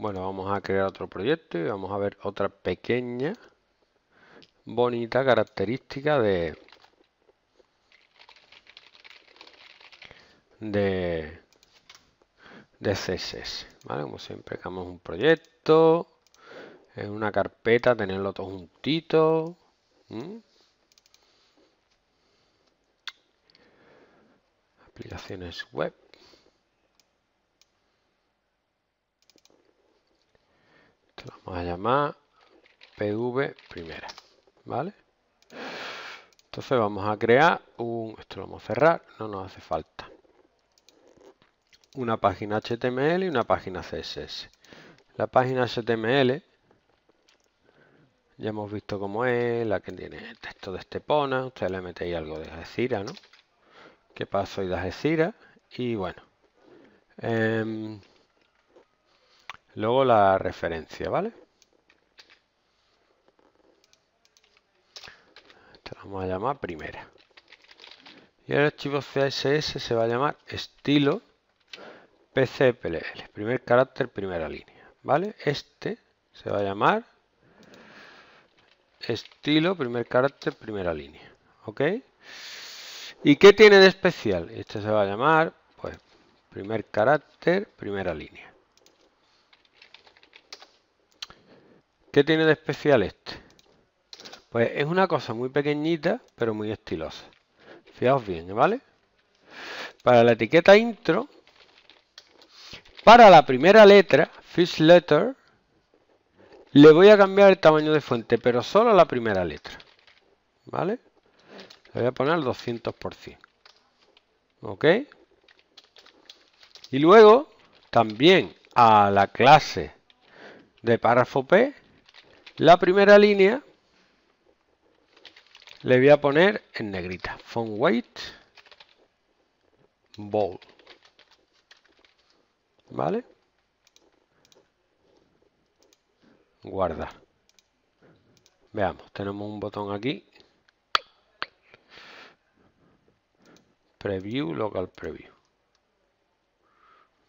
Bueno, vamos a crear otro proyecto y vamos a ver otra pequeña, bonita característica de, de, CSS. Como siempre, creamos un proyecto, en una carpeta, tenerlo todo juntito. Aplicaciones web. vamos a llamar pv primera, ¿vale? Entonces vamos a crear un, esto lo vamos a cerrar, no nos hace falta, una página HTML y una página CSS. La página HTML ya hemos visto cómo es, la que tiene el texto de Estepona, usted le metéis algo de decir ¿no? Que paso y de Ajecira y bueno. Em, Luego la referencia, ¿vale? Esta la vamos a llamar primera. Y el archivo CSS se va a llamar estilo PCPLL, primer carácter, primera línea, ¿vale? Este se va a llamar estilo, primer carácter, primera línea, ¿ok? ¿Y qué tiene de especial? Este se va a llamar, pues, primer carácter, primera línea. ¿Qué tiene de especial este? Pues es una cosa muy pequeñita, pero muy estilosa. Fijaos bien, ¿vale? Para la etiqueta intro, para la primera letra, fish letter, le voy a cambiar el tamaño de fuente, pero solo la primera letra. ¿Vale? Le voy a poner 200%. ¿Ok? Y luego, también a la clase de párrafo P, la primera línea le voy a poner en negrita. Font weight bold. ¿Vale? Guardar. Veamos, tenemos un botón aquí. Preview, local preview.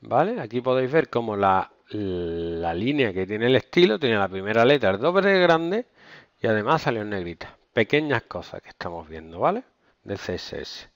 ¿Vale? Aquí podéis ver cómo la la línea que tiene el estilo, tiene la primera letra el doble grande y además salió en negrita. Pequeñas cosas que estamos viendo, ¿vale? De CSS.